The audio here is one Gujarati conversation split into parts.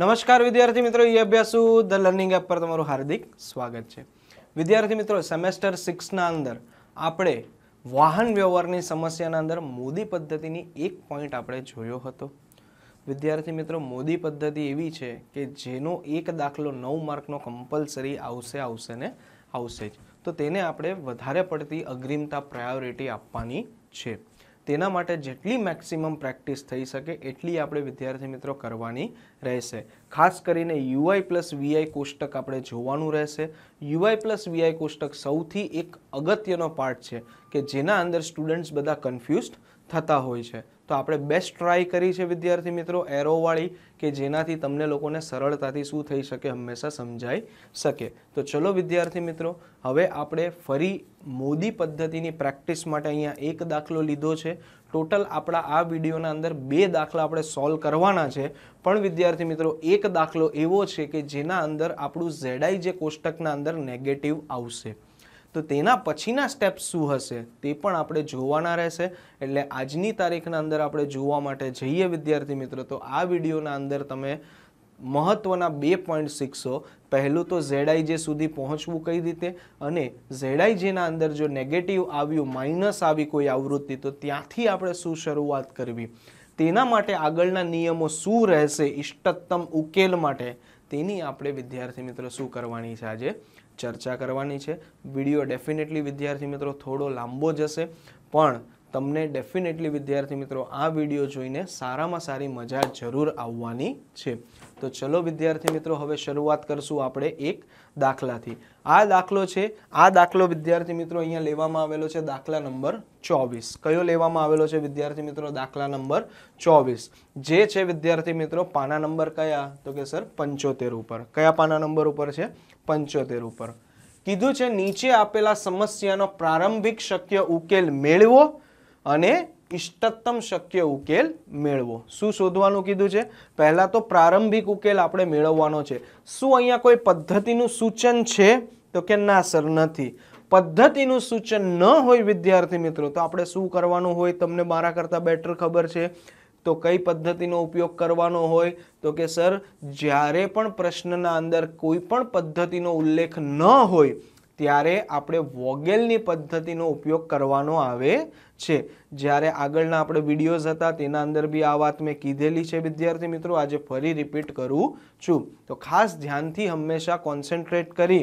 નમસ્કાર વિદ્યાર્થી મિત્રો એ અભ્યાસુ ધ લર્નિંગ એપ પર તમારું હાર્દિક સ્વાગત છે વિદ્યાર્થી મિત્રો સેમેસ્ટર સિક્સના અંદર આપણે વાહન વ્યવહારની સમસ્યાના અંદર મોદી પદ્ધતિની એક પોઈન્ટ આપણે જોયો હતો વિદ્યાર્થી મિત્રો મોદી પદ્ધતિ એવી છે કે જેનો એક દાખલો નવ માર્કનો કમ્પલસરી આવશે આવશે ને આવશે જ તો તેને આપણે વધારે પડતી અગ્રિમતા પ્રાયોરિટી આપવાની છે તેના માટે જેટલી મેક્સિમમ પ્રેક્ટિસ થઈ શકે એટલી આપણે વિદ્યાર્થી મિત્રો કરવાની રહેશે ખાસ કરીને યુઆઈ પ્લસ વીઆઈ કોષ્ટક આપણે જોવાનું રહેશે યુઆઈ પ્લસ વીઆઈ કોષ્ટક સૌથી એક અગત્યનો પાર્ટ છે કે જેના અંદર સ્ટુડન્ટ્સ બધા કન્ફ્યુઝડ થતા હોય છે તો આપણે બેસ્ટ ટ્રાય કરી છે વિદ્યાર્થી મિત્રો એરોવાળી કે જેનાથી તમને લોકોને સરળતાથી શું થઈ શકે હંમેશા સમજાઈ શકે તો ચલો વિદ્યાર્થી મિત્રો હવે આપણે ફરી મોદી પદ્ધતિની પ્રેક્ટિસ માટે અહીંયા એક દાખલો લીધો છે ટોટલ આપણા આ વિડીયોના અંદર બે દાખલા આપણે સોલ્વ કરવાના છે પણ વિદ્યાર્થી મિત્રો એક દાખલો એવો છે કે જેના અંદર આપણું ઝેડાઈ જે કોષ્ટકના અંદર નેગેટિવ આવશે તો તેના પછીના સ્ટેપ્સ શું હશે તે પણ આપણે જોવાના રહેશે એટલે આજની તારીખના અંદર આપણે જોવા માટે જઈએ વિદ્યાર્થી મિત્રો તો આ વિડીયોના અંદર તમે મહત્ત્વના બે પોઈન્ટ શીખશો પહેલું તો ઝેડાઈ જે સુધી પહોંચવું કઈ રીતે અને ઝેડાઈ જેના અંદર જો નેગેટિવ આવ્યું માઇનસ આવી કોઈ આવૃત્તિ તો ત્યાંથી આપણે શું શરૂઆત કરવી તેના માટે આગળના નિયમો શું રહેશે ઇષ્ટતમ ઉકેલ માટે તેની આપણે વિદ્યાર્થી મિત્રો શું કરવાની છે આજે ચર્ચા કરવાની છે વિડીયો ડેફિનેટલી વિદ્યાર્થી મિત્રો થોડો લાંબો જશે પણ તમને ડેફિનેટલી વિદ્યાર્થી મિત્રો આ વિડીયો જોઈને સારામાં સારી મજા જરૂર આવવાની છે તો ચલો વિદ્યાર્થી મિત્રો હવે શરૂઆત કરશું આપણે એક દાખલાથી આ દાખલો છે આ દાખલો વિદ્યાર્થી મિત્રો અહીંયા લેવામાં આવેલો છે દાખલા નંબર ચોવીસ કયો લેવામાં આવેલો છે વિદ્યાર્થી મિત્રો દાખલા નંબર ચોવીસ જે છે વિદ્યાર્થી મિત્રો પાના નંબર કયા તો કે સર પંચોતેર ઉપર કયા પાના નંબર ઉપર છે પંચોતેર ઉપર કીધું છે નીચે આપેલા સમસ્યાનો પ્રારંભિક શક્ય ઉકેલ મેળવો અને ઇષ્ટતમ શક્ય ઉકેલ મેળવો શું શોધવાનું કીધું છે પહેલાં તો પ્રારંભિક ઉકેલ આપણે મેળવવાનો છે શું અહીંયા કોઈ પદ્ધતિનું સૂચન છે તો કે ના સર નથી પદ્ધતિનું સૂચન ન હોય વિદ્યાર્થી મિત્રો તો આપણે શું કરવાનું હોય તમને મારા કરતાં બેટર ખબર છે તો કઈ પદ્ધતિનો ઉપયોગ કરવાનો હોય તો કે સર જ્યારે પણ પ્રશ્નના અંદર કોઈ પણ પદ્ધતિનો ઉલ્લેખ ન હોય ત્યારે આપણે વોગેલની પદ્ધતિનો ઉપયોગ કરવાનો આવે છે જ્યારે આગળના આપણે વિડીયોઝ હતા તેના અંદર બી આ વાત મેં કીધેલી છે વિદ્યાર્થી મિત્રો આજે ફરી રિપીટ કરું છું તો ખાસ ધ્યાનથી હંમેશા કોન્સન્ટ્રેટ કરી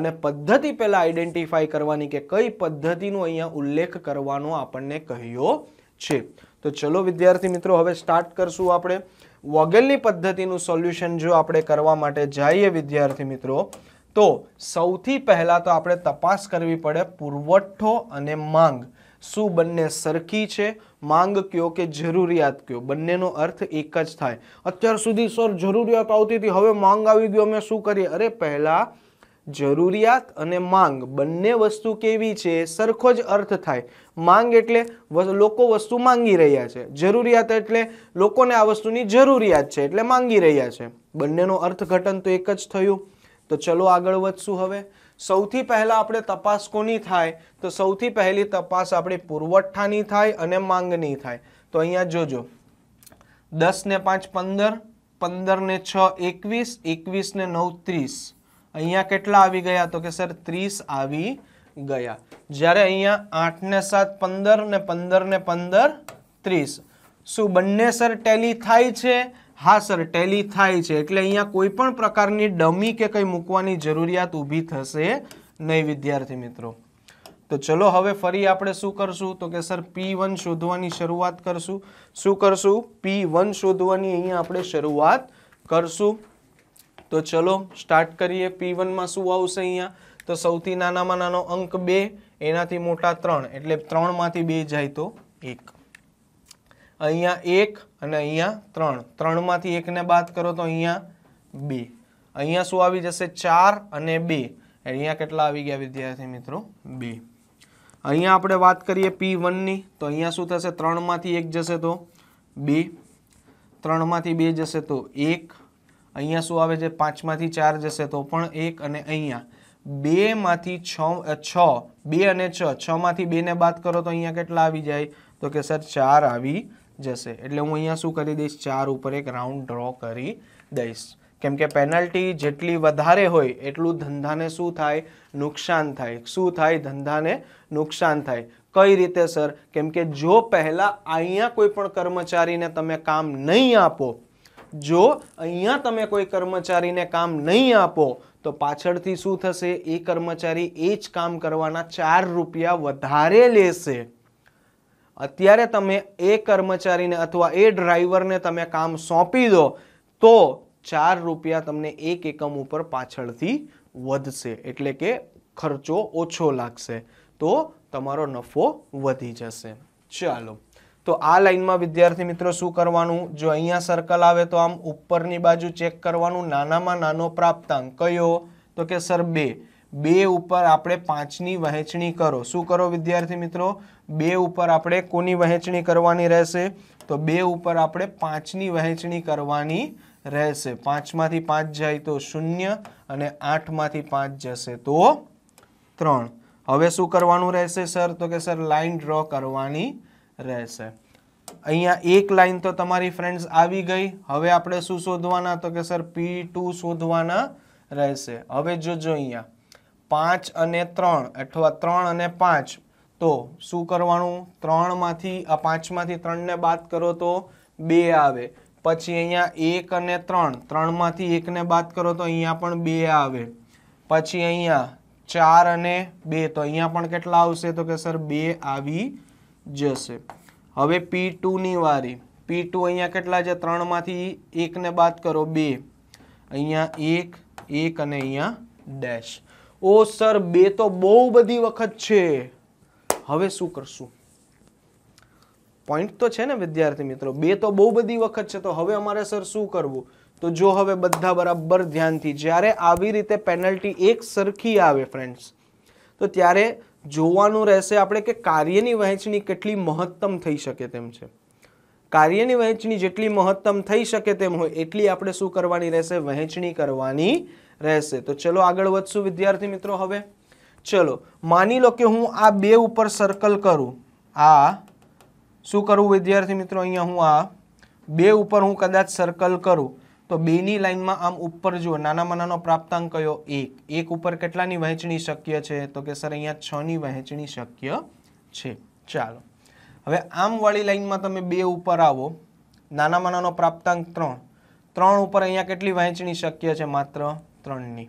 અને પદ્ધતિ પહેલાં આઈડેન્ટિફાઈ કરવાની કે કઈ પદ્ધતિનો અહીંયા ઉલ્લેખ કરવાનો આપણને કહ્યો છે તો ચલો વિદ્યાર્થી મિત્રો હવે સ્ટાર્ટ કરશું આપણે વોગેલની પદ્ધતિનું સોલ્યુશન જો આપણે કરવા માટે જઈએ વિદ્યાર્થી મિત્રો તો સૌથી પહેલાં તો આપણે તપાસ કરવી પડે પુરવઠો અને માંગ શું બંને સરખી છે માંગ કયો કે જરૂરિયાત કયો બંનેનો અર્થ એક જ થાય અત્યાર સુધી સર જરૂરિયાત આવતી હતી હવે માંગ આવી ગયો અમે શું કરીએ અરે પહેલાં જરૂરિયાત અને માંગ બંને વસ્તુ કેવી છે સરખો જ અર્થ થાય માંગ એટલે લોકો વસ્તુ માંગી રહ્યા છે જરૂરિયાત એટલે લોકોને આ વસ્તુની જરૂરિયાત છે એટલે માંગી રહ્યા છે બંનેનો અર્થઘટન તો એક જ થયું તો ચલો આગળ વધશું હવે સૌથી પહેલાં આપણે તપાસ કોની થાય તો સૌથી પહેલી તપાસ આપણી પુરવઠાની થાય અને માંગની થાય તો અહીંયા જોજો દસને પાંચ પંદર પંદરને છ એકવીસ એકવીસને નવ ત્રીસ અહીંયા કેટલા આવી ગયા તો કે સર ત્રીસ આવી ગયા જ્યારે અહીંયા આઠને સાત પંદર ને પંદરને પંદર ત્રીસ શું બંને સર ટેલી થાય છે હા સર ટેલી થાય છે એટલે અહીંયા કોઈ પણ પ્રકારની ડમી કે કંઈ મૂકવાની જરૂરિયાત ઊભી થશે નહીં વિદ્યાર્થી મિત્રો તો ચલો હવે ફરી આપણે શું કરશું તો કે સર પી વન શોધવાની શરૂઆત કરશું શું કરશું પી વન શોધવાની અહીંયા આપણે શરૂઆત કરશું તો ચલો સ્ટાર્ટ કરીએ પી વનમાં શું આવશે અહીંયા તો સૌથી નાનામાં નાનો અંક બે એનાથી મોટા ત્રણ એટલે ત્રણમાંથી બે જાય તો એક અહીંયા એક અને અહીંયા ત્રણ ત્રણમાંથી એકને બાદ કરો તો અહીંયા બે અહીંયા શું આવી જશે ચાર અને બે અહીંયા કેટલા આવી ગયા વિદ્યાર્થી મિત્રો બે અહીંયા આપણે વાત કરીએ પી વનની તો અહીંયા શું થશે ત્રણમાંથી એક જશે તો બે ત્રણમાંથી બે જશે તો એક અહીંયા શું આવે છે પાંચમાંથી ચાર જશે તો પણ એક અને અહીંયા બેમાંથી છ છ બે અને છ છમાંથી બેને બાદ કરો તો અહીંયા કેટલા આવી જાય તો કે સર ચાર આવી જશે એટલે હું અહીંયા શું કરી દઈશ ચાર ઉપર એક રાઉન્ડ ડ્રો કરી દઈશ કેમ કે પેનલ્ટી જેટલી વધારે હોય એટલું ધંધાને શું થાય નુકસાન થાય શું થાય ધંધાને નુકસાન થાય કઈ રીતે સર કેમ કે જો પહેલાં અહીંયા કોઈ પણ કર્મચારીને તમે કામ નહીં આપો જો અહીંયા તમે કોઈ કર્મચારીને કામ નહીં આપો તો પાછળથી શું થશે એ કર્મચારી એ જ કામ કરવાના ચાર રૂપિયા વધારે લેશે અત્યારે તમે એ કર્મચારીને અથવા એ ડ્રાઈવરને તમે કામ સોંપી દો તો ચાર રૂપિયા તમને એક એકમ ઉપર પાછળથી વધશે એટલે કે ખર્ચો ઓછો લાગશે તો તમારો નફો વધી જશે ચાલો તો આ લાઈનમાં વિદ્યાર્થી મિત્રો શું કરવાનું જો અહીંયા સર્કલ આવે તો આમ ઉપરની બાજુ ચેક કરવાનું નાનામાં નાનો પ્રાપ્તાંક કયો તો કે સર બે બે ઉપર આપણે પાંચની વહેંચણી કરો શું કરો વિદ્યાર્થી મિત્રો બે ઉપર આપણે કોની વહેંચણી કરવાની રહેશે તો બે ઉપર આપણે પાંચની વહેંચણી કરવાની રહેશે પાંચમાંથી પાંચ જાય તો શૂન્ય અને આઠમાંથી પાંચ જશે તો ત્રણ હવે શું કરવાનું રહેશે સર તો કે સર લાઇન ડ્રો કરવાની રહેશે અહીંયા એક લાઈન તો તમારી ફ્રેન્ડ્સ આવી ગઈ હવે આપણે શું શોધવાના તો કે સર પી ટુ શોધવાના રહેશે હવે જોજો અહીંયા પાંચ અને ત્રણ અથવા ત્રણ અને પાંચ તો શું કરવાનું ત્રણમાંથી આ પાંચમાંથી ત્રણને બાદ કરો તો બે આવે પછી અહીંયા એક અને ત્રણ ત્રણમાંથી એકને બાદ કરો તો અહીંયા પણ બે આવે પછી અહીંયા ચાર અને બે તો અહીંયા પણ કેટલા આવશે તો કે સર બે આવી જશે હવે પી ટુની વારી પી ટુ અહીંયા કેટલા છે ત્રણમાંથી એકને બાદ કરો બે અહીંયા એક એક અને અહીંયા ડેશ ઓ સર બે તો બહુ બધી વખત છે હવે શું કરશું પોઈન્ટ તો છે ને વિદ્યાર્થી મિત્રો બે તો બહુ બધી વખત છે તો હવે અમારે સર શું કરવું તો જો હવે બધા બરાબર ધ્યાનથી જ્યારે આવી રીતે પેનલ્ટી એક સરખી આવે ફ્રેન્ડ્સ તો ત્યારે જોવાનું રહેશે આપણે કે કાર્યની વહેંચણી કેટલી મહત્તમ થઈ શકે તેમ છે કાર્યની વહેંચણી જેટલી મહત્તમ થઈ શકે તેમ હોય એટલી આપણે શું કરવાની રહેશે વહેંચણી કરવાની રહેશે તો ચલો આગળ વધશું વિદ્યાર્થી મિત્રો હવે ચલો માની લો કે હું આ બે ઉપર સર્કલ કરું આ શું કરવું વિદ્યાર્થી મિત્રો અહીંયા હું આ બે ઉપર હું કદાચ સર્કલ કરું તો બેની લાઇનમાં આમ ઉપર જુઓ નાનામાં નાનો પ્રાપ્તાંક કયો એક એક ઉપર કેટલાની વહેંચણી શક્ય છે તો કે સર અહીંયા છની વહેંચણી શક્ય છે ચાલો હવે આમવાળી લાઇનમાં તમે બે ઉપર આવો નાનામાં નાનો પ્રાપ્તાંક ત્રણ ત્રણ ઉપર અહીંયા કેટલી વહેંચણી શક્ય છે માત્ર ત્રણની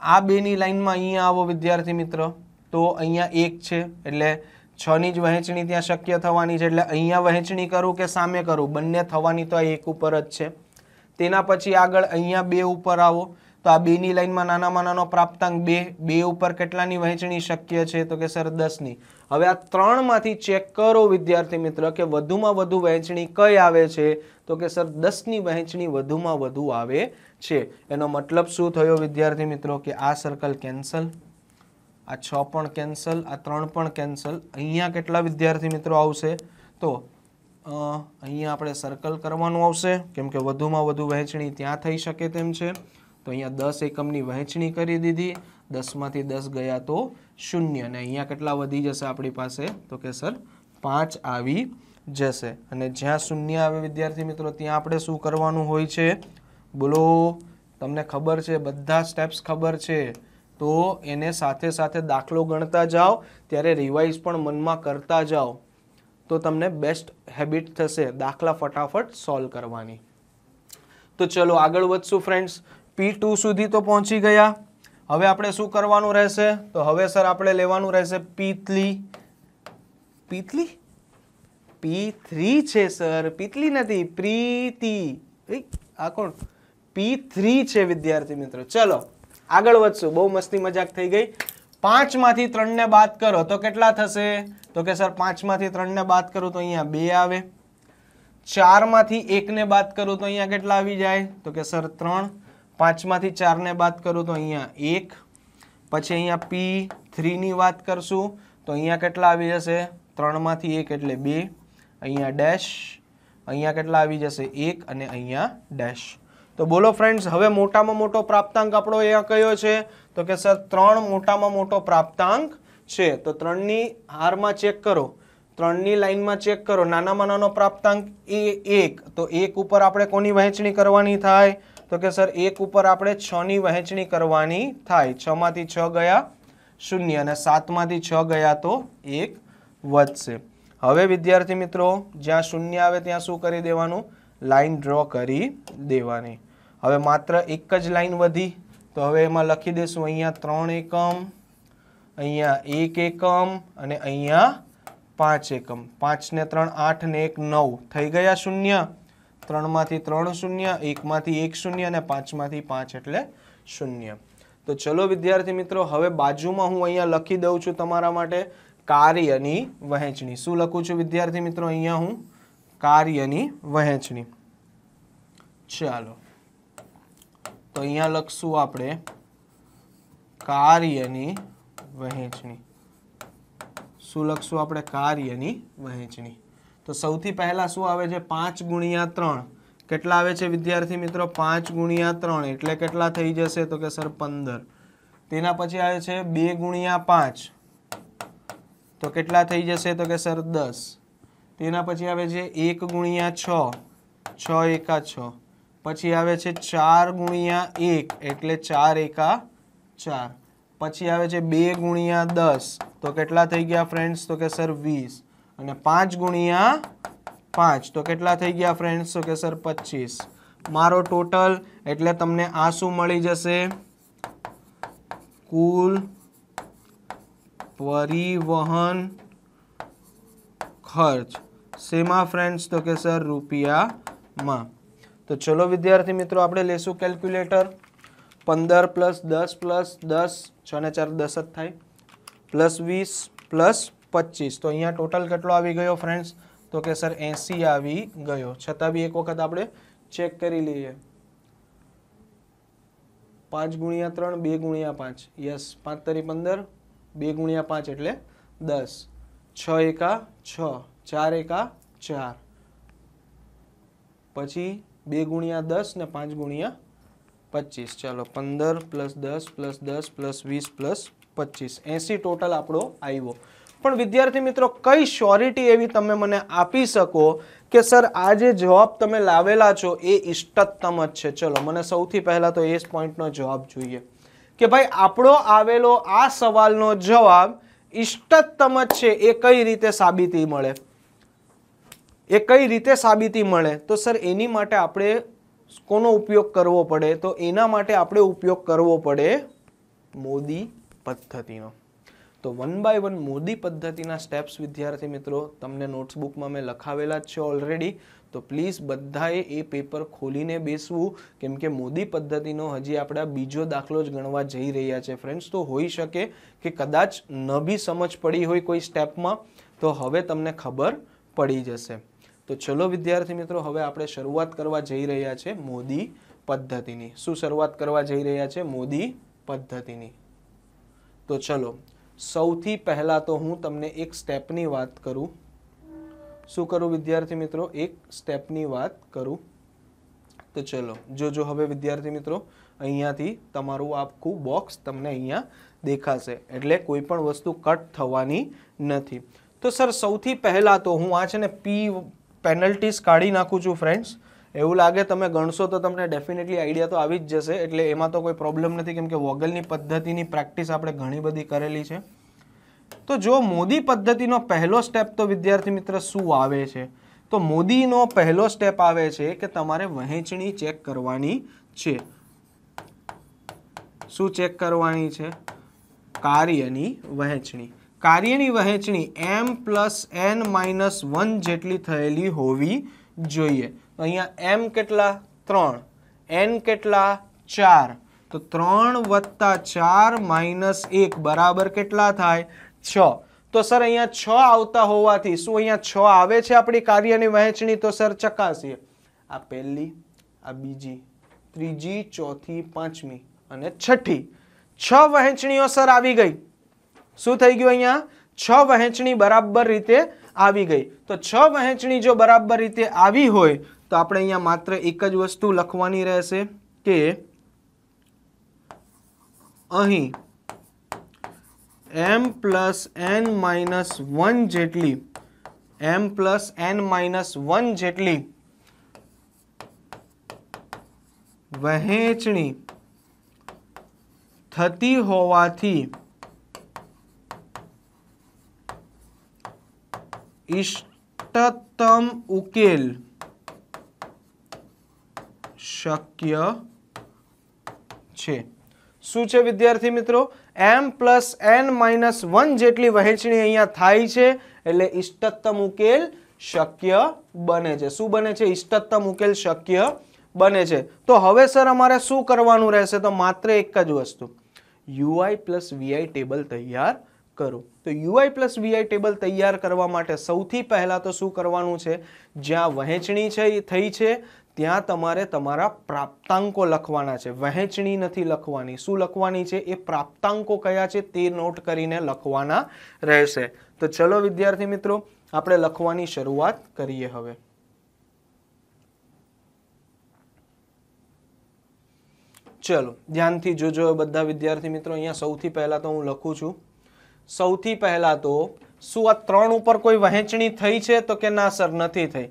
આ બેની લાઇનમાં અહીંયા આવો વિદ્યાર્થી મિત્ર તો અહીંયા એક છે એટલે છની જ વહેંચણી ત્યાં શક્ય થવાની છે એટલે અહીંયા વહેંચણી કરું કે સામે કરું બંને થવાની તો આ એક ઉપર જ છે તેના પછી આગળ અહીંયા બે ઉપર આવો તો આ બેની લાઇનમાં નાનામાં નાનો પ્રાપ્તાંક બે બે ઉપર કેટલાની વહેંચણી શક્ય છે તો કે સર દસની હવે આ ત્રણમાંથી ચેક કરો વિદ્યાર્થી મિત્ર કે વધુમાં વધુ વહેંચણી કઈ આવે છે તો કે સર દસની વહેંચણી વધુમાં વધુ આવે છે એનો મતલબ શું થયો વિદ્યાર્થી મિત્રો કે આ સર્કલ કેન્સલ આ છ પણ કેન્સલ આ ત્રણ પણ કેન્સલ અહીંયા કેટલા વિદ્યાર્થી મિત્રો આવશે તો અહીંયા આપણે સર્કલ કરવાનું આવશે કેમ કે વધુમાં વધુ વહેંચણી ત્યાં થઈ શકે તેમ છે તો અહીંયા દસ એકમની વહેંચણી કરી દીધી દસમાંથી દસ ગયા તો શૂન્ય અને અહીંયા કેટલા વધી જશે આપણી પાસે તો કે સર પાંચ આવી જશે અને જ્યાં શૂન્ય આવે વિદ્યાર્થી મિત્રો ત્યાં આપણે શું કરવાનું હોય છે બોલો તમને ખબર છે બધા સ્ટેપ્સ ખબર છે તો એને સાથે સાથે દાખલો ગણતા જાઓ ત્યારે રિવાઇઝ પણ મનમાં કરતા જાઓ તો તમને બેસ્ટ હેબિટ થશે દાખલા ફટાફટ સોલ્વ કરવાની તો ચલો આગળ વધશું ફ્રેન્ડ્સ પી ટુ સુધી તો પહોંચી ગયા હવે આપણે શું કરવાનું રહેશે તો હવે સર આપણે લેવાનું રહેશે પીતલી પીતલી પી થ્રી છે સર પીતલી નથી પ્રીતિ આ કોણ પી થ્રી છે વિદ્યાર્થી મિત્રો ચલો આગળ વધશું બહુ મસ્તી મજાક થઈ ગઈ પાંચમાંથી ત્રણને બાદ કરો તો કેટલા થશે તો કે સર પાંચમાંથી ત્રણને બાદ કરું તો અહીંયા બે આવે ચારમાંથી એકને બાદ કરું તો અહીંયા કેટલા આવી જાય તો કે સર ત્રણ પાંચમાંથી ચારને બાદ કરું તો અહીંયા એક પછી અહીંયા પી થ્રીની વાત કરશું તો અહીંયા કેટલા આવી જશે ત્રણમાંથી એક એટલે બે અહીંયા ડેશ અહીંયા કેટલા આવી જશે એક અને અહીંયા ડેશ તો બોલો ફ્રેન્ડ્સ હવે મોટામાં મોટો પ્રાપ્તાંક આપણો અહીંયા કયો છે તો કે સર ત્રણ મોટામાં મોટો પ્રાપ્તાંક છે તો ત્રણની હારમાં ચેક કરો ત્રણની લાઇનમાં ચેક કરો નાનામાં નાનો પ્રાપ્તાંક એ એક તો એક ઉપર આપણે કોની વહેંચણી કરવાની થાય તો કે સર એક ઉપર આપણે છની વહેંચણી કરવાની થાય છમાંથી છ ગયા શૂન્ય અને સાતમાંથી છ ગયા તો એક વધશે હવે વિદ્યાર્થી મિત્રો જ્યાં શૂન્ય આવે ત્યાં શું કરી દેવાનું લાઈન ડ્રો કરી દેવાની હવે માત્ર એક જ લાઈન વધી તો હવે એમાં લખી દઈશું અહીંયા ત્રણ એકમ અહીંયા એક એકમ અને અહીંયા પાંચ એકમ પાંચને ત્રણ આઠ ને એક નવ થઈ ગયા શૂન્ય ત્રણમાંથી ત્રણ શૂન્ય એકમાંથી એક શૂન્ય અને પાંચમાંથી પાંચ એટલે શૂન્ય તો ચલો વિદ્યાર્થી મિત્રો હવે બાજુમાં હું અહીંયા લખી દઉં છું તમારા માટે કાર્યની વહેંચણી શું લખું છું વિદ્યાર્થી મિત્રો અહીંયા હું કાર્યની વહેંચણી ચાલો તો અહીંયા લખશું આપણે કાર્યની વહેંચણી શું લખશું આપણે કાર્યની વહેંચણી તો સૌથી પહેલાં શું આવે છે પાંચ ગુણ્યા ત્રણ કેટલા આવે છે વિદ્યાર્થી મિત્રો પાંચ ગુણ્યા ત્રણ એટલે કેટલા થઈ જશે તો કે સર પંદર તેના પછી આવે છે બે ગુણ્યા પાંચ તો કેટલા થઈ જશે તો કે સર દસ તેના પછી આવે છે એક ગુણ્યા છ છ એકા છ પછી આવે છે ચાર ગુણ્યા એક એટલે ચાર એકા ચાર પછી આવે છે બે ગુણ્યા દસ તો કેટલા થઈ ગયા ફ્રેન્ડ્સ તો કે સર વીસ અને પાંચ ગુણ્યા પાંચ તો કેટલા થઈ ગયા ફ્રેન્ડ્સ તો કે સર પચીસ મારો ટોટલ એટલે તમને આ શું મળી જશે કુલ પરિવહન ખર્ચ શેમાં ફ્રેન્ડ્સ તો કે સર રૂપિયામાં તો ચલો વિદ્યાર્થી મિત્રો આપણે લેશું કેલ્ક્યુલેટર પંદર પ્લસ દસ પ્લસ દસ છ ને ચાર દસ જ થાય પ્લસ વીસ પ્લસ 25 તો અહિયાં ટોટલ કેટલો આવી ગયો ફ્રેન્ડ્સ તો કે સર 80 આવી ગયો છતાબી એક વખત આપણે ચેક કરી લઈએ 5 * 3 2 * 5 યસ 5 * 3 15 2 * 5 એટલે 10 6 * 1 = 6 4 * 1 = 4 પછી 2 * 10 ને 5 * 25 ચાલો 15 + 10 + 10 + 20 + 25 80 ટોટલ આપણો આવ્યો પણ વિદ્યાર્થી મિત્રો કઈ શ્યોરિટી એવી તમે મને આપી શકો કે સર આ જે જવાબ તમે લાવેલા છો એ ઇષ્ટતમ જ છે ચલો મને સૌથી પહેલાં તો એ જ પોઈન્ટનો જવાબ જોઈએ કે ભાઈ આપણો આવેલો આ સવાલનો જવાબ ઇષ્ટતમ જ છે એ કઈ રીતે સાબિતી મળે એ કઈ રીતે સાબિતી મળે તો સર એની માટે આપણે કોનો ઉપયોગ કરવો પડે તો એના માટે આપણે ઉપયોગ કરવો પડે મોદી પદ્ધતિનો તો વન બાય વન મોદી પદ્ધતિના સ્ટેપ્સ વિદ્યાર્થી મિત્રો તમને નોટ્સબુકમાં મેં લખાવેલા જ છે ઓલરેડી તો પ્લીઝ બધાએ એ પેપર ખોલીને બેસવું કેમ કે મોદી પદ્ધતિનો હજી આપણે બીજો દાખલો જ ગણવા જઈ રહ્યા છે ફ્રેન્ડ્સ તો હોઈ શકે કે કદાચ ન બી સમજ પડી હોય કોઈ સ્ટેપમાં તો હવે તમને ખબર પડી જશે તો ચલો વિદ્યાર્થી મિત્રો હવે આપણે શરૂઆત કરવા જઈ રહ્યા છે મોદી પદ્ધતિની શું શરૂઆત કરવા જઈ રહ્યા છે મોદી પદ્ધતિની તો ચલો સૌથી પહેલાં તો હું તમને એક સ્ટેપની વાત કરું શું કરું વિદ્યાર્થી મિત્રો એક સ્ટેપની વાત કરું તો ચલો જોજો હવે વિદ્યાર્થી મિત્રો અહીંયાથી તમારું આખું બોક્સ તમને અહીંયા દેખાશે એટલે કોઈ પણ વસ્તુ કટ થવાની નથી તો સર સૌથી પહેલાં તો હું આ છે ને પી પેનલ્ટીસ કાઢી નાખું છું ફ્રેન્ડ્સ એવું લાગે તમે ગણશો તો તમને ડેફિનેટલી આઈડિયા તો આવી જ જશે એટલે એમાં તો કોઈ પ્રોબ્લેમ નથી કેમ કે વોગલની પદ્ધતિની પ્રેક્ટિસ આપણે ઘણી બધી કરેલી છે તો જો મોદી પદ્ધતિનો પહેલો સ્ટેપ તો વિદ્યાર્થી મિત્ર શું આવે છે તો મોદીનો પહેલો સ્ટેપ આવે છે કે તમારે વહેંચણી ચેક કરવાની છે શું ચેક કરવાની છે કાર્યની વહેંચણી કાર્યની વહેંચણી m plus n minus one જેટલી થયેલી હોવી જોઈએ અહીંયા એમ કેટલા ત્રણ એન કેટલા ચાર તો ત્રણ વત્તા ચાર માઇનસ એક બરાબર કેટલા થાય છ તો સર અહીંયા છ આવતા હોવાથી શું અહીંયા છ આવે છે આપણી કાર્યની વહેંચણી તો સર ચકાસીએ આ પહેલી આ બીજી ત્રીજી ચોથી પાંચમી અને છઠ્ઠી છ વહેંચણીઓ સર આવી ગઈ શું થઈ ગયું અહીંયા છ વહેંચણી બરાબર રીતે આવી ગઈ તો છ વહેંચણી જો બરાબર રીતે આવી હોય તો આપણે અહીંયા માત્ર એક જ વસ્તુ લખવાની રહેશે કે અહી m + n - 1 જેટલી m + n - 1 જેટલી વહેંચણી થતી હોવાથી ઇષ્ટતમ ઉકેલ શક્ય છે શું છે વિદ્યાર્થી મિત્રો m plus n minus one જેટલી વહેંચણી અહીંયા થાય છે એટલે ઇષ્ટતમ ઉકેલ શક્ય બને છે શું બને છે ઇષ્ટતમ ઉકેલ શક્ય બને છે તો હવે સર અમારે શું કરવાનું રહેશે તો માત્ર એક જ વસ્તુ યુઆઈ પ્લસ વીઆઈ ટેબલ તૈયાર કરો તો યુઆઈ પ્લસ વીઆઈ ટેબલ તૈયાર કરવા માટે સૌથી પહેલાં તો શું કરવાનું છે જ્યાં વહેંચણી છે એ થઈ છે ત્યાં તમારે તમારા પ્રાપ્તાંકો લખવાના છે વહેંચણી નથી લખવાની શું લખવાની છે એ પ્રાપ્તાંકો કયા છે તે નોટ કરીને લખવાના રહેશે તો ચલો વિદ્યાર્થી મિત્રો આપણે લખવાની શરૂઆત કરીએ હવે ચલો ધ્યાનથી જોજો બધા વિદ્યાર્થી મિત્રો અહીંયા સૌથી પહેલા તો હું લખું છું સૌથી પહેલાં તો શું આ ત્રણ ઉપર કોઈ વહેંચણી થઈ છે તો કે ના સર નથી થઈ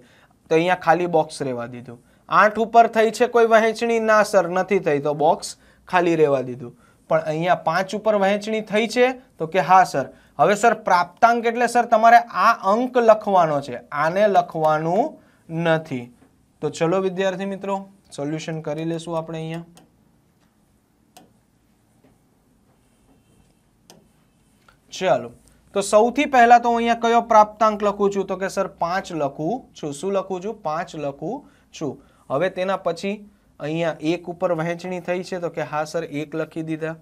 તો અહીંયા ખાલી બોક્સ રહેવા દીધું આઠ ઉપર થઈ છે કોઈ વહેંચણી ના સર નથી થઈ તો બોક્સ ખાલી રહેવા દીધું પણ અહીંયા પાંચ ઉપર વહેંચણી થઈ છે તો કે હા સર હવે સર પ્રાપ્તાંક એટલે સર તમારે આ અંક લખવાનો છે આને લખવાનું નથી તો ચલો વિદ્યાર્થી મિત્રો સોલ્યુશન કરી લેશું આપણે અહીંયા ચાલો તો સૌથી પહેલા તો હું અહીંયા કયો પ્રાપ્તાંક લખું છું તો કે સર પાંચ લખું છું શું લખું છું પાંચ લખું છું હવે તેના પછી અહીંયા એક ઉપર વહેંચણી થઈ છે તો કે હા સર એક લખી દીધા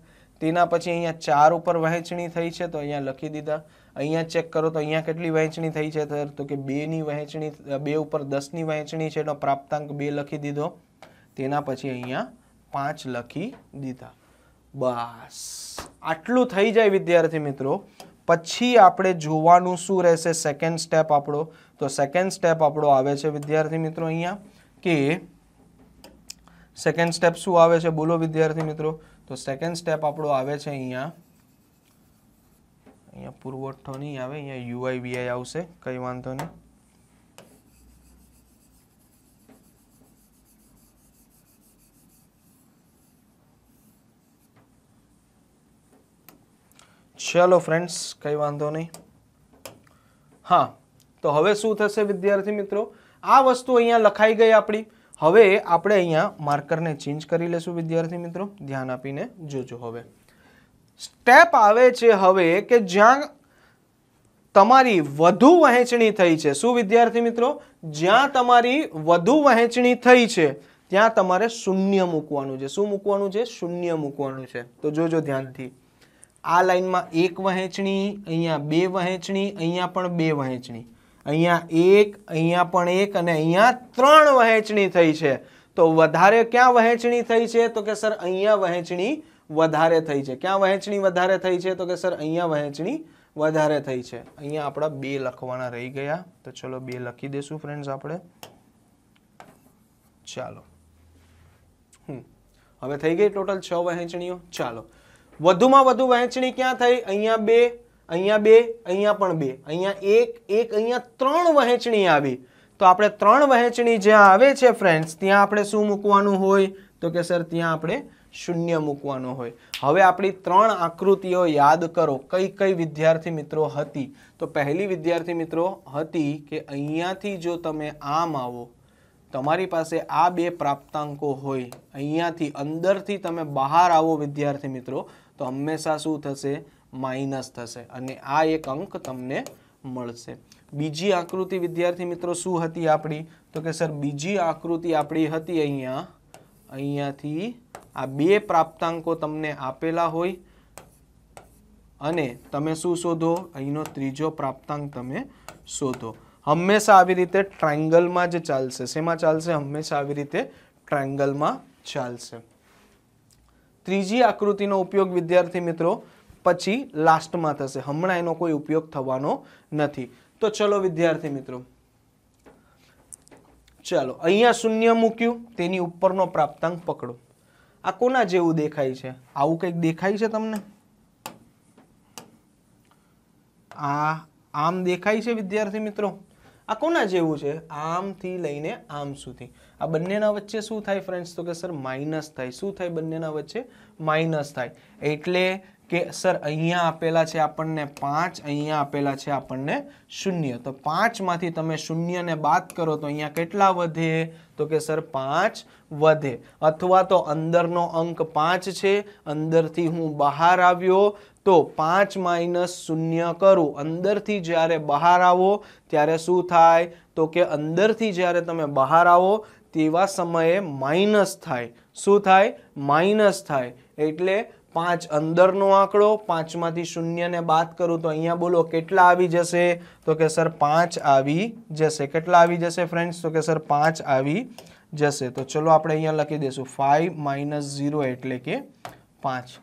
તેના પછી અહીંયા ચાર ઉપર વહેંચણી થઈ છે તો અહીંયા લખી દીધા અહીંયા ચેક કરો તો અહીંયા કેટલી વહેંચણી થઈ છે સર તો કે બેની વહેંચણી બે ઉપર દસની વહેંચણી છે એનો પ્રાપ્તાંક બે લખી દીધો તેના પછી અહીંયા પાંચ લખી દીધા બસ આટલું થઈ જાય વિદ્યાર્થી મિત્રો પછી આપણે જોવાનું શું રહેશે સેકન્ડ સ્ટેપ આપણો તો સેકન્ડ સ્ટેપ આપણો આવે છે વિદ્યાર્થી મિત્રો અહીંયા કે સેકન્ડ સ્ટેપ શું આવે છે બોલો વિદ્યાર્થી મિત્રો તો સેકન્ડ સ્ટેપ આપણો આવે છે અહીંયા અહીંયા પુરવઠો નહીં આવે અહીંયા યુઆઈવીઆઈ આવશે કંઈ વાંધો નહીં ચલો ફ્રેન્ડ્સ કંઈ વાંધો નહીં હા તો હવે શું થશે વિદ્યાર્થી મિત્રો આ વસ્તુ અહીંયા લખાઈ ગઈ આપણી હવે આપણે અહીંયા માર્કરને ચેન્જ કરી લેશું વિદ્યાર્થી મિત્રો ધ્યાન આપીને જોજો હવે સ્ટેપ આવે છે હવે કે જ્યાં તમારી વધુ વહેંચણી થઈ છે શું વિદ્યાર્થી મિત્રો જ્યાં તમારી વધુ વહેંચણી થઈ છે ત્યાં તમારે શૂન્ય મૂકવાનું છે શું મૂકવાનું છે શૂન્ય મૂકવાનું છે તો જોજો ધ્યાનથી આ લાઈનમાં એક વહેંચણી અહીંયા બે વહેંચણી અહીંયા પણ બે વહેંચણી અહીંયા એક અહીંયા પણ એક અને અહીંયા ત્રણ વહેંચણી થઈ છે તો વધારે ક્યાં વહેંચણી થઈ છે તો કે સર અહીંયા વહેંચણી વધારે થઈ છે ક્યાં વહેંચણી વધારે થઈ છે તો કે સર અહીંયા વહેંચણી વધારે થઈ છે અહીંયા આપણા બે લખવાના રહી ગયા તો ચલો બે લખી દઈશું ફ્રેન્ડ્સ આપણે ચાલો હવે થઈ ગઈ ટોટલ છ વહેંચણીઓ ચાલો વધુમાં વધુ વહેંચણી ક્યાં થઈ અહીંયા બે અહીંયા બે અહીંયા પણ બે અહીંયા એક એક અહીંયા ત્રણ વહેંચણી આવી તો આપણે ત્રણ વહેંચણી જ્યાં આવે છે ફ્રેન્ડ્સ ત્યાં આપણે શું મૂકવાનું હોય તો કે સર ત્યાં આપણે શૂન્ય મૂકવાનું હોય હવે આપણી ત્રણ આકૃતિઓ યાદ કરો કઈ કઈ વિદ્યાર્થી મિત્રો હતી તો પહેલી વિદ્યાર્થી મિત્રો હતી કે અહીંયાથી જો તમે આમ આવો તમારી પાસે આ બે પ્રાપ્તાંકો હોય અહીંયાથી અંદરથી તમે બહાર આવો વિદ્યાર્થી મિત્રો તો હંમેશા શું થશે માઇનસ થશે અને આ એક અંક તમને મળશે બીજી આકૃતિ વિદ્યાર્થી મિત્રો શું હતી આપણી તો કે સર બીજી આકૃતિ આપણી હતી અહીંયા અહીંયાથી આ બે પ્રાપ્તાંકો તમને આપેલા હોય અને તમે શું શોધો અહીંનો ત્રીજો પ્રાપ્તાંક તમે શોધો હંમેશા આવી રીતે ટ્રાયંગલમાં જ ચાલશે શેમાં ચાલશે હંમેશા આવી રીતે ટ્રાયંગલમાં ચાલશે ત્રીજી આકૃતિનો ઉપયોગ વિદ્યાર્થી મિત્રો પછી લાસ્ટમાં થશે હમણાં એનો કોઈ ઉપયોગ થવાનો નથી તો ચલો વિદ્યાર્થી મિત્રો ચાલો અહીંયા શૂન્ય મૂક્યું તેની ઉપરનો પ્રાપ્તાંક પકડો આ કોના જેવું દેખાય છે આવું કંઈક દેખાય છે તમને આ આમ દેખાય છે વિદ્યાર્થી મિત્રો આ કોના જેવું છે આમથી લઈને આમ સુધી આ બંનેના વચ્ચે શું થાય ફ્રેન્ડ્સ તો કે સર માઇનસ થાય શું થાય બંનેના વચ્ચે માઇનસ થાય એટલે કે સર અહીંયા આપેલા છે આપણને પાંચ અહીંયા આપેલા છે આપણને શૂન્ય તો પાંચમાંથી તમે શૂન્યને બાદ કરો તો અહીંયા કેટલા વધે તો કે સર પાંચ વધે અથવા તો અંદરનો અંક પાંચ છે અંદરથી હું બહાર આવ્યો તો પાંચ માઇનસ શૂન્ય કરું અંદરથી જ્યારે બહાર આવો ત્યારે શું થાય તો કે અંદરથી જ્યારે તમે બહાર આવો તેવા સમયે માઇનસ થાય શું થાય માઇનસ થાય એટલે પાંચ અંદરનો આંકડો પાંચમાંથી શૂન્યને બાદ કરું તો અહીંયા બોલો કેટલા આવી જશે તો કે સર પાંચ આવી જશે કેટલા આવી જશે ફ્રેન્ડ્સ તો કે સર પાંચ આવી જશે તો ચલો આપણે અહીંયા લખી દઈશું ફાઈવ માઇનસ ઝીરો એટલે કે પાંચ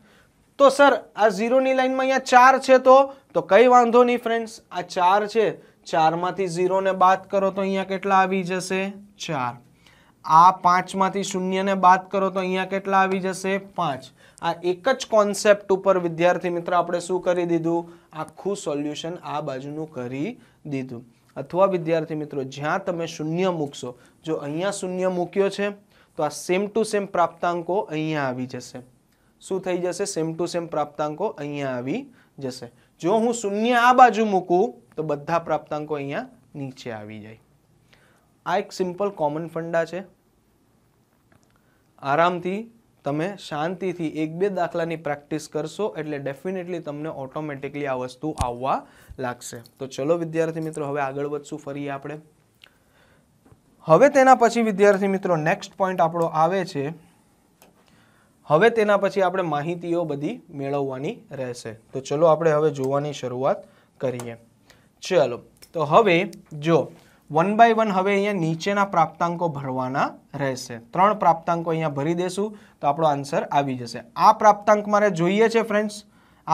તો સર આ ઝીરોની લાઈનમાં અહીંયા ચાર છે તો તો કંઈ વાંધો નહીં ફ્રેન્ડ્સ આ ચાર છે ચારમાંથી ઝીરોને બાદ કરો તો અહીંયા કેટલા આવી જશે ચાર આ પાંચમાંથી શૂન્યને બાદ કરો તો અહીંયા કેટલા આવી જશે પાંચ આ એક જ કોન્સેપ્ટ ઉપર વિદ્યાર્થી મિત્ર આપણે શું કરી દીધું આખું સોલ્યુશન આ બાજુનું કરી દીધું અથવા વિદ્યાર્થી મિત્રો જ્યાં તમે શૂન્ય મૂકશો જો અહીંયા શૂન્ય મૂક્યો છે તો આ સેમ ટુ સેમ પ્રાપ્તાંકો અહીંયા આવી જશે શું થઈ જશે સેમ ટુ સેમ પ્રાપ્તાંકો અહીંયા આવી જશે જો હું શૂન્ય આ બાજુ મૂકું તો બધા પ્રાપ્તાંકો અહીંયા નીચે આવી જાય આ એક સિમ્પલ કોમન ફંડા છે આરામથી તમે શાંતિથી એક બે દાખલાની પ્રેક્ટિસ કરશો એટલે ડેફિનેટલી તમને ઓટોમેટિકલી આ વસ્તુ આવવા લાગશે તો ચલો વિદ્યાર્થી મિત્રો હવે આગળ વધશું ફરી આપણે હવે તેના પછી વિદ્યાર્થી મિત્રો નેક્સ્ટ પોઈન્ટ આપણો આવે છે હવે તેના પછી આપણે માહિતીઓ બધી મેળવવાની રહેશે તો ચલો આપણે હવે જોવાની શરૂઆત કરીએ ચલો તો હવે જો વન બાય વન હવે અહીંયા નીચેના પ્રાપ્તાંકો ભરવાના રહેશે ત્રણ પ્રાપ્તાંકો અહીંયા ભરી દેશું તો આપણો આન્સર આવી જશે આ પ્રાપ્તાંક મારે જોઈએ છે ફ્રેન્ડ્સ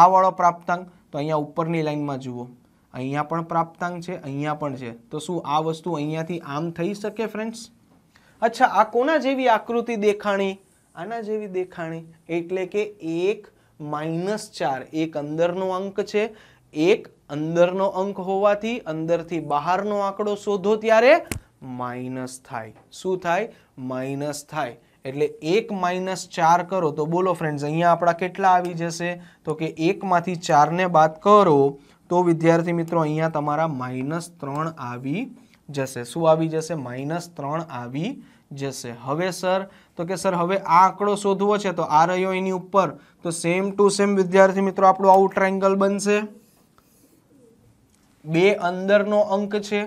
આ વાળો પ્રાપ્તાંક તો અહીંયા ઉપરની લાઇનમાં જુઓ અહીંયા પણ પ્રાપ્તાંક છે અહીંયા પણ છે તો શું આ વસ્તુ અહીંયાથી આમ થઈ શકે ફ્રેન્ડ્સ અચ્છા આ કોના જેવી આકૃતિ દેખાણી આના જેવી દેખાણી એટલે કે એક માઇનસ ચાર એક અંદરનો અંક છે એક અંદરનો અંક હોવાથી અંદરથી બહારનો આંકડો શોધો ત્યારે માઇનસ થાય શું થાય માઇનસ થાય એટલે એક માઇનસ ચાર કરો તો બોલો ફ્રેન્ડ્સ અહીંયા આપણા કેટલા આવી જશે તો કે એકમાંથી ચારને બાદ કરો તો વિદ્યાર્થી મિત્રો અહીંયા તમારા માઇનસ ત્રણ આવી જશે શું આવી જશે માઇનસ ત્રણ આવી જશે હવે સર તો કે સર હવે આ આંકડો શોધવો છે તો આ રહ્યો એની ઉપર તો સેમ ટુ સેમ વિદ્યાર્થી મિત્રો આપણું આઉટ ટ્રાયંગલ બનશે બે અંદરનો અંક છે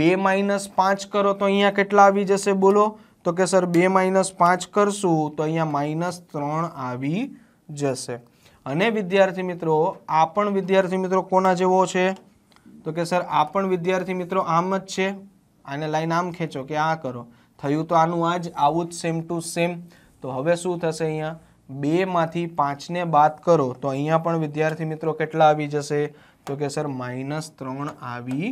બે માઇનસ પાંચ કરો તો અહીંયા કેટલા આવી જશે બોલો તો કે સર બે માઇનસ પાંચ કરશું તો અહીંયા માઇનસ ત્રણ આવી જશે અને વિદ્યાર્થી મિત્રો આ પણ વિદ્યાર્થી મિત્રો કોના જેવો છે તો કે સર આ પણ વિદ્યાર્થી મિત્રો આમ જ છે આને લાઈન આમ ખેંચો કે આ કરો થયું તો આનું આ જ આવું જ સેમ ટુ સેમ તો હવે શું થશે અહીંયા બેમાંથી પાંચને બાદ કરો તો અહીંયા પણ વિદ્યાર્થી મિત્રો કેટલા આવી જશે તો કે સર માઇનસ ત્રણ આવી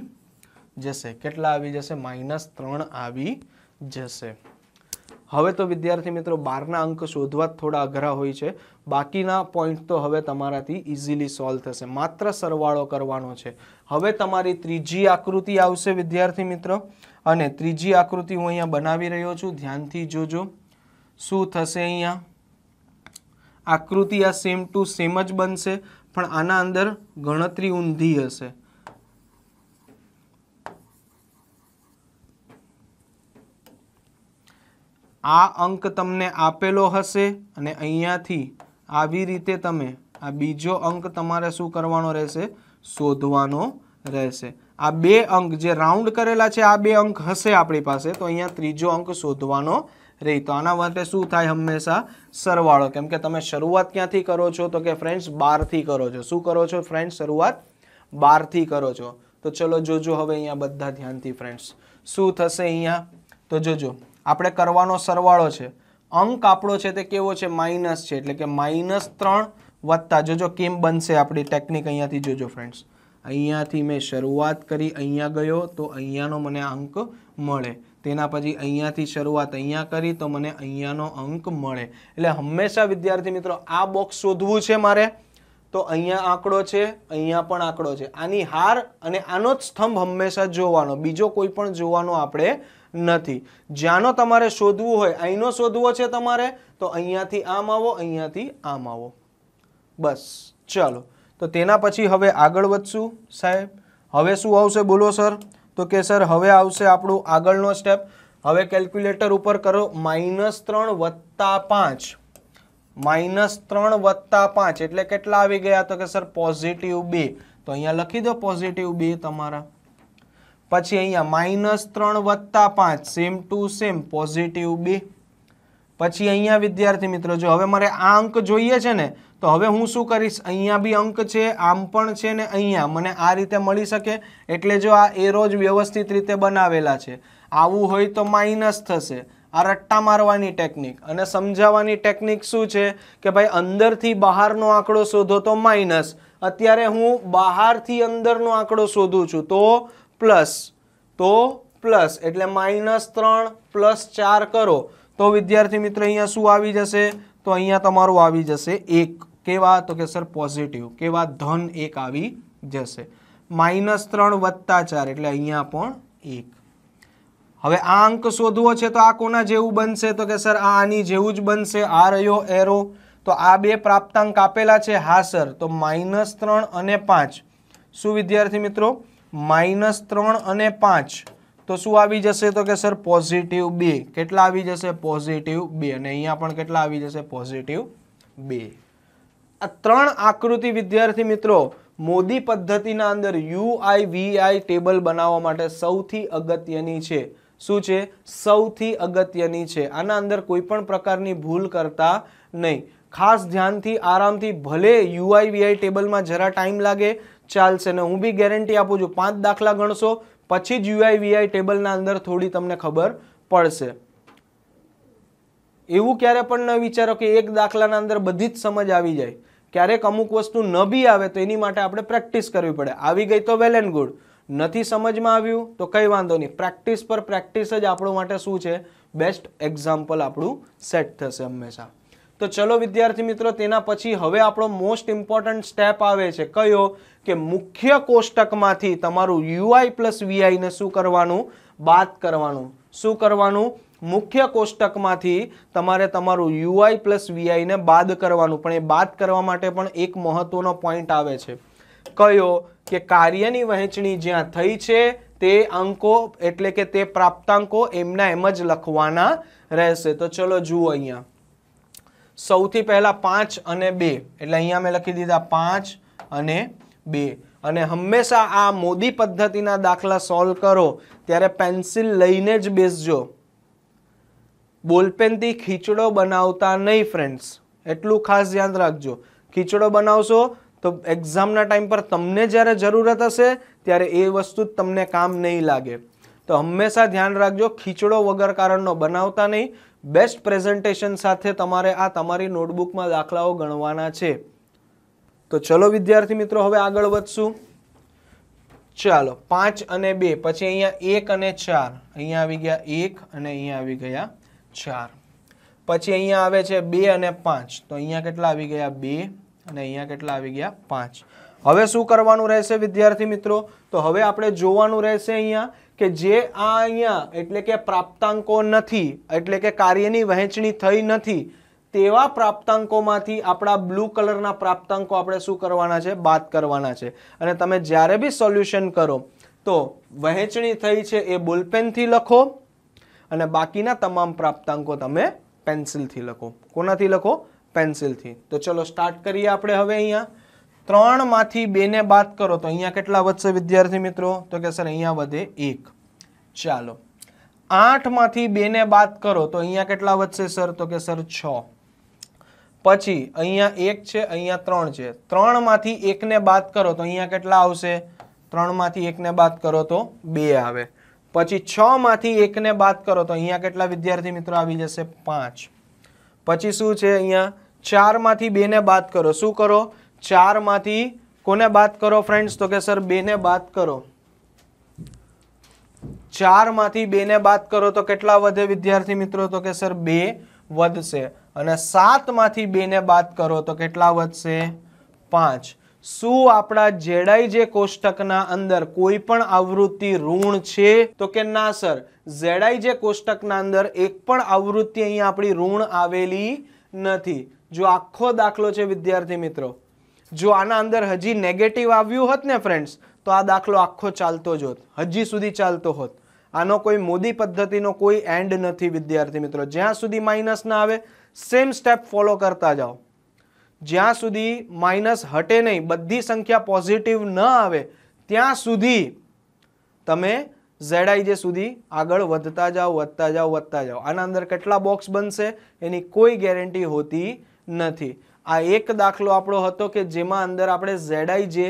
જશે કેટલા આવી જશે માઇનસ ત્રણ આવી જશે હવે તો વિદ્યાર્થી મિત્રો બારના અંક શોધવા થોડા અઘરા હોય છે બાકીના પોઈન્ટ તો હવે તમારાથી ઇઝીલી સોલ્વ થશે માત્ર સરવાળો કરવાનો છે હવે તમારી ત્રીજી આકૃતિ આવશે વિદ્યાર્થી મિત્રો અને ત્રીજી આકૃતિ હું અહીંયા બનાવી રહ્યો છું ધ્યાનથી જોજો શું થશે અહીંયા આકૃતિ આ સેમ ટુ સેમ જ બનશે પણ આના અંદર ગણતરી ઊંધી હશે આ અંક તમને આપેલો હશે અને અહીંયાથી આવી રીતે તમે આ બીજો અંક તમારે શું કરવાનો રહેશે શોધવાનો રહેશે આ બે અંક જે રાઉન્ડ કરેલા છે આ બે અંક હશે આપણી પાસે તો અહીંયા ત્રીજો અંક શોધવાનો રહી તો આના માટે શું થાય હંમેશા સરવાળો કેમ કે તમે શરૂઆત ક્યાંથી કરો છો તો કે ફ્રેન્ડ્સ બારથી કરો છો શું કરો છો ફ્રેન્ડ્સ શરૂઆત બારથી કરો છો તો ચલો જોજો હવે અહીંયા બધા ધ્યાનથી ફ્રેન્ડ્સ શું થશે અહીંયા તો જોજો આપણે કરવાનો સરવાળો છે અંક આપણો છે તે કેવો છે માઇનસ છે એટલે કે માઇનસ ત્રણ વત્તા જોજો કેમ બનશે આપણી ટેકનિક અહીંયાથી જોજો ફ્રેન્ડ્સ અહીંયાથી મેં શરૂઆત કરી અહીંયા ગયો તો અહીંયાનો મને અંક મળે તેના પછી અહીંયાથી શરૂઆત અહીંયા કરી તો મને અહીંયાનો અંક મળે એટલે હંમેશા વિદ્યાર્થી મિત્રો આ બોક્સ શોધવું છે મારે તો અહીંયા આંકડો છે અહીંયા પણ આંકડો છે આની હાર અને આનો જ સ્તંભ હંમેશા જોવાનો બીજો કોઈ પણ જોવાનો આપણે નથી જ્યાંનો તમારે શોધવું હોય અહીંનો શોધવો છે તમારે તો અહીંયાથી આમ આવો અહીંયાથી આમ આવો બસ ચાલો તો તેના પછી હવે આગળ વધશું સાહેબ હવે શું આવશે બોલો સર તો કે સર હવે આવશે આપણું આગળનો સ્ટેપ હવે કેલ્ક્યુલેટર ઉપર કરો માઇનસ ત્રણ વત્તા પાંચ માઇનસ ત્રણ વત્તા પાંચ એટલે કેટલા આવી ગયા તો કે સર પોઝિટિવ બે તો અહીંયા લખી દો પોઝિટિવ બે તમારા પછી અહીંયા માઇનસ ત્રણ વત્તા પાંચ સેમ ટુ સેમ પોઝિટિવ બે પછી અહીંયા વિદ્યાર્થી મિત્રો જો હવે મારે આ અંક જોઈએ છે ને તો હવે હું શું કરીશ અહીંયા બી અંક છે આમ પણ છે ને અહીંયા મને આ રીતે મળી શકે એટલે જો આ એરો જ વ્યવસ્થિત રીતે બનાવેલા છે આવું હોય તો માઇનસ થશે આ રટ્ટા મારવાની ટેકનિક અને સમજાવવાની ટેકનિક શું છે કે ભાઈ અંદરથી બહારનો આંકડો શોધો તો માઇનસ અત્યારે હું બહારથી અંદરનો આંકડો શોધું છું તો પ્લસ તો પ્લસ એટલે માઇનસ ત્રણ પ્લસ ચાર કરો તો વિદ્યાર્થી મિત્રો અહીંયા શું આવી જશે તો અહીંયા તમારું આવી જશે એક કેવા તો કે સર પોઝિટિવ કેવા ધન એક આવી જશે માઇનસ ત્રણ વત્તા ચાર એટલે અહીંયા પણ એક હવે આ અંક શોધવો છે તો આ કોના જેવું બનશે તો કે સર આની જેવું જ બનશે આ રહ્યો એરો તો આ બે પ્રાપ્તાંક આપેલા છે હા સર તો માઇનસ ત્રણ અને પાંચ શું વિદ્યાર્થી મિત્રો માઇનસ ત્રણ અને પાંચ તો શું આવી જશે તો કે સર પોઝિટિવ બે કેટલા આવી જશે પોઝિટિવ બે અને અહીંયા પણ કેટલા આવી જશે પોઝિટિવ બે આ ત્રણ આકૃતિ વિદ્યાર્થી મિત્રો મોદી પદ્ધતિના અંદર યુઆઈ વીઆઈ ટેબલ બનાવવા માટે સૌથી અગત્યની છે શું છે સૌથી અગત્યની છે આના અંદર કોઈ પણ પ્રકારની ભૂલ કરતા નહીં ખાસ ધ્યાનથી આરામથી ભલે યુઆઈ વીઆઈ ટેબલમાં જરા ટાઈમ લાગે ચાલશે ને હું બી ગેરંટી આપું છું પાંચ દાખલા ગણશો પછી જ યુઆઈ વીઆઈ ટેબલના અંદર થોડી તમને ખબર પડશે એવું ક્યારે પણ ન વિચારો કે એક દાખલાના અંદર બધી જ સમજ આવી જાય ક્યારેક અમુક વસ્તુ ન બી આવે તો એની માટે આપણે પ્રેક્ટિસ કરવી પડે આવી ગઈ તો વેલ એન્ડ ગુડ નથી સમજમાં આવ્યું તો કંઈ વાંધો નહીં પ્રેક્ટિસ પર પ્રેક્ટિસ જ આપણો માટે શું છે બેસ્ટ એક્ઝામ્પલ આપણું સેટ થશે હંમેશા તો ચલો વિદ્યાર્થી મિત્રો તેના પછી હવે આપણો મોસ્ટ ઇમ્પોર્ટન્ટ સ્ટેપ આવે છે કયો કે મુખ્ય કોષ્ટકમાંથી તમારું યુઆઈ પ્લસ વીઆઈને શું કરવાનું બાદ કરવાનું શું કરવાનું મુખ્ય કોષ્ટકમાંથી તમારે તમારું યુઆઈ પ્લસ વીઆઈને બાદ કરવાનું પણ એ બાદ કરવા માટે પણ એક મહત્વનો પોઈન્ટ આવે છે કયો કે કાર્યની વહેંચણી જ્યાં થઈ છે તે અંકો એટલે કે તે પ્રાપ્તાંકો એમના એમ જ લખવાના રહેશે તો ચલો જુઓ અહીંયા સૌથી પહેલાં પાંચ અને બે એટલે અહીંયા મેં લખી દીધા પાંચ અને બે અને હંમેશા આ મોદી પદ્ધતિના દાખલા સોલ્વ કરો ત્યારે પેન્સિલ લઈને જ બેસજો બોલપેનથી ખીચડો બનાવતા નહીં ફ્રેન્ડ્સ એટલું ખાસ ધ્યાન રાખજો ખીચડો બનાવશો તો એક્ઝામના ટાઈમ પર તમને જ્યારે જરૂરત હશે ત્યારે એ વસ્તુ તમને કામ નહીં લાગે તો હંમેશા ધ્યાન રાખજો ખીચડો વગર કારણનો બનાવતા નહીં બેસ્ટ પ્રેઝન્ટેશન સાથે તમારે આ તમારી નોટબુકમાં દાખલાઓ ગણવાના છે તો ચલો વિદ્યાર્થી મિત્રો હવે આગળ વધશું ચાલો પાંચ અને બે પછી અહીંયા એક અને ચાર અહીંયા આવી ગયા એક અને અહીંયા આવી ગયા ચાર પછી અહીંયા આવે છે બે અને પાંચ તો અહીંયા કેટલા આવી ગયા બે અને અહીંયા કેટલા આવી ગયા પાંચ હવે શું કરવાનું રહેશે વિદ્યાર્થી મિત્રો તો હવે આપણે જોવાનું રહેશે અહીંયા કે જે આ અહીંયા એટલે કે પ્રાપ્તાંકો નથી એટલે કે કાર્યની વહેંચણી થઈ નથી તેવા પ્રાપ્તાંકોમાંથી આપણા બ્લુ કલરના પ્રાપ્તાંકો આપણે શું કરવાના છે બાદ કરવાના છે અને તમે જ્યારે બી સોલ્યુશન કરો તો વહેંચણી થઈ છે એ બોલપેનથી લખો અને બાકીના તમામ પ્રાપ્તાંકો તમે પેન્સિલથી લખો કોનાથી લખો પેન્સિલથી તો ચલો સ્ટાર્ટ કરીએ આપણે હવે અહીંયા ત્રણમાંથી બેને બાદ કરો તો અહીંયા કેટલા વધશે વિદ્યાર્થી મિત્રો તો કે સર અહીંયા વધે એક ચાલો આઠમાંથી બેને બાદ કરો તો અહીંયા કેટલા વધશે સર તો કે સર છ પછી અહીંયા એક છે અહીંયા ત્રણ છે ત્રણમાંથી એકને બાદ કરો તો અહીંયા કેટલા આવશે ત્રણમાંથી એકને બાદ કરો તો બે આવે પછી છ માંથી એકને બાદ કરો તો અહીંયા કેટલા વિદ્યાર્થી મિત્રો આવી જશે પાંચ પછી શું છે અહીંયા ચારમાંથી બેને બાદ કરો શું કરો ચારમાંથી કોને બાદ કરો ફ્રેન્ડ્સ તો કે સર બેને બાદ કરો ચારમાંથી બેને બાદ કરો તો કેટલા વધે વિદ્યાર્થી મિત્રો તો કે સર બે વધશે અને સાતમાંથી બેને બાદ કરો તો કેટલા વધશે પાંચ શું આપણા જેડાઈ જે કોષ્ટકના અંદર કોઈ પણ આવૃત્તિ ઋણ છે તો કે ના સર જેડાઈ જે કોષ્ટકના અંદર એક પણ આવૃત્તિ અહીંયા આપણી ઋણ આવેલી નથી જો આખો દાખલો છે વિદ્યાર્થી મિત્રો જો આના અંદર હજી નેગેટિવ આવ્યું હોત ને ફ્રેન્ડ્સ તો આ દાખલો આખો ચાલતો જ હોત હજી સુધી ચાલતો હોત આનો કોઈ મોદી પદ્ધતિનો કોઈ એન્ડ નથી વિદ્યાર્થી મિત્રો જ્યાં સુધી માઇનસ ના આવે સેમ સ્ટેપ ફોલો કરતા જાઓ જ્યાં સુધી માઇનસ હટે નહીં બધી સંખ્યા પોઝિટિવ ન આવે ત્યાં સુધી તમે જે સુધી આગળ વધતા જાઓ વધતા જાઓ વધતા જાઓ આના અંદર કેટલા બોક્સ બનશે એની કોઈ ગેરંટી હોતી નથી આ એક દાખલો આપણો હતો કે જેમાં અંદર આપણે ઝેડાઈ જે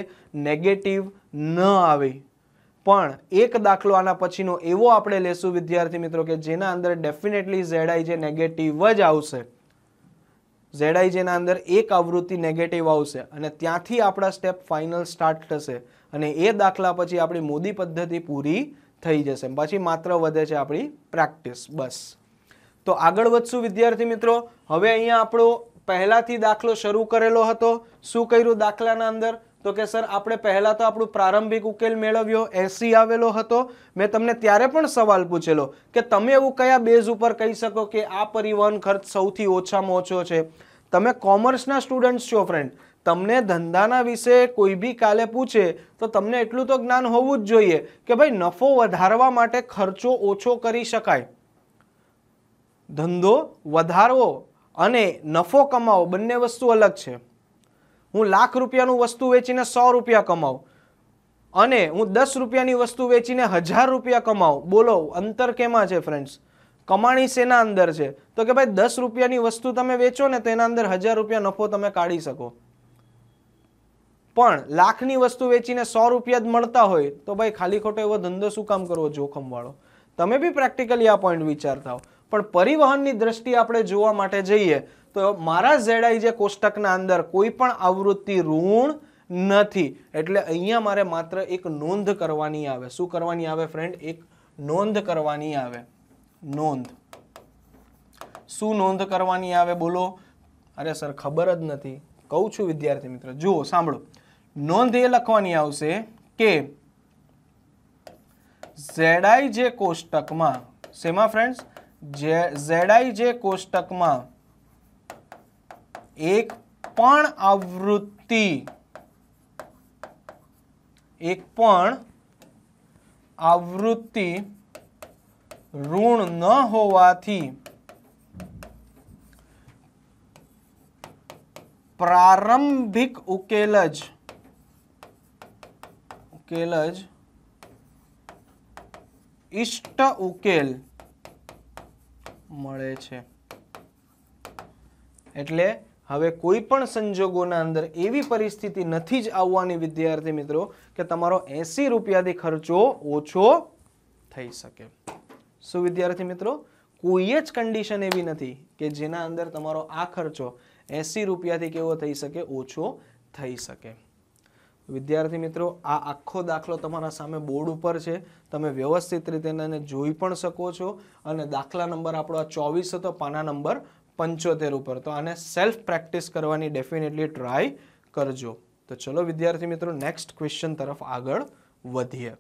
નેગેટિવ ન આવી પણ એક દાખલો આના પછીનો એવો આપણે લેશું વિદ્યાર્થી મિત્રો કે જેના અંદર ડેફિનેટલી ઝેડાઈ જે નેગેટિવ જ આવશે ઝેડાઈ જેના અંદર એક આવૃત્તિ નેગેટિવ આવશે અને ત્યાંથી આપણા સ્ટેપ ફાઇનલ સ્ટાર્ટ થશે અને એ દાખલા પછી આપણી મોદી પદ્ધતિ પૂરી થઈ જશે પછી માત્ર વધે છે આપણી પ્રેક્ટિસ બસ તો આગળ વધશું વિદ્યાર્થી મિત્રો હવે અહીંયા આપણો પહેલાંથી દાખલો શરૂ કરેલો હતો શું કર્યું દાખલાના અંદર તો કે સર આપણે પહેલાં તો આપણું પ્રારંભિક ઉકેલ મેળવ્યો એસી આવેલો હતો મેં તમને ત્યારે પણ સવાલ પૂછેલો કે તમે એવું કયા બેઝ ઉપર કહી શકો કે આ પરિવહન ખર્ચ સૌથી ઓછામાં ઓછો છે તમે કોમર્સના સ્ટુડન્ટ્સ છો ફ્રેન્ડ તમને ધંધાના વિશે કોઈ બી કાલે પૂછે તો તમને એટલું તો જ્ઞાન હોવું જ જોઈએ કે ભાઈ નફો વધારવા માટે ખર્ચો ઓછો કરી શકાય ધંધો વધારવો અને નફો કમાવો બંને વસ્તુ અલગ છે હું લાખ રૂપિયાનું વસ્તુ વેચીને સો રૂપિયા કમાવું અને હું દસ રૂપિયાની વસ્તુ વેચીને હજાર રૂપિયા કમાવું બોલો અંતર કેમાં છે ફ્રેન્ડ્સ કમાણી શેના અંદર છે તો કે ભાઈ દસ રૂપિયાની વસ્તુ તમે વેચો ને તો એના અંદર હજાર રૂપિયા નફો તમે કાઢી શકો પણ લાખની વસ્તુ વેચીને સો રૂપિયા જ મળતા હોય તો ભાઈ ખાલી ખોટો એવો ધંધો શું કામ કરવો જોખમવાળો તમે બી પ્રેક્ટિકલી આ પોઈન્ટ વિચારતા હો પણ પરિવહનની દ્રષ્ટિએ આપણે જોવા માટે જઈએ તો મારા ઝેડાઈ જે કોષ્ટકના અંદર કોઈ પણ આવૃત્તિ ઋણ નથી એટલે અહીંયા મારે માત્ર એક નોંધ કરવાની આવે શું કરવાની આવે ફ્રેન્ડ એક નોંધ કરવાની આવે નોંધ શું નોંધ કરવાની આવે બોલો અરે સર ખબર જ નથી કહું છું વિદ્યાર્થી મિત્ર જુઓ સાંભળો નોંધ એ લખવાની આવશે કે ઝેડાઈ જે કોષ્ટકમાં શેમાં ફ્રેન્ડ્સ જે જે કોષ્ટકમાં એક પણ આવૃત્તિ એક પણ આવૃત્તિ ઋણ ન હોવાથી પ્રારંભિક ઉકેલ જ ઉકેલ જ ઇષ્ટ ઉકેલ મળે છે એટલે હવે કોઈ પણ સંજોગોના અંદર એવી પરિસ્થિતિ નથી જ આવવાની વિદ્યાર્થી મિત્રો કે તમારો એંસી રૂપિયાથી ખર્ચો ઓછો થઈ શકે શું વિદ્યાર્થી મિત્રો કોઈ જ કન્ડિશન એવી નથી કે જેના અંદર તમારો આ ખર્ચો એંસી રૂપિયાથી કેવો થઈ શકે ઓછો થઈ શકે વિદ્યાર્થી મિત્રો આ આખો દાખલો તમારા સામે બોર્ડ ઉપર છે તમે વ્યવસ્થિત રીતે એને જોઈ પણ શકો છો અને દાખલા નંબર આપણો આ ચોવીસ હતો પાના નંબર પંચોતેર ઉપર તો આને સેલ્ફ પ્રેક્ટિસ કરવાની ડેફિનેટલી ટ્રાય કરજો તો ચલો વિદ્યાર્થી મિત્રો નેક્સ્ટ ક્વેશ્ચન તરફ આગળ વધીએ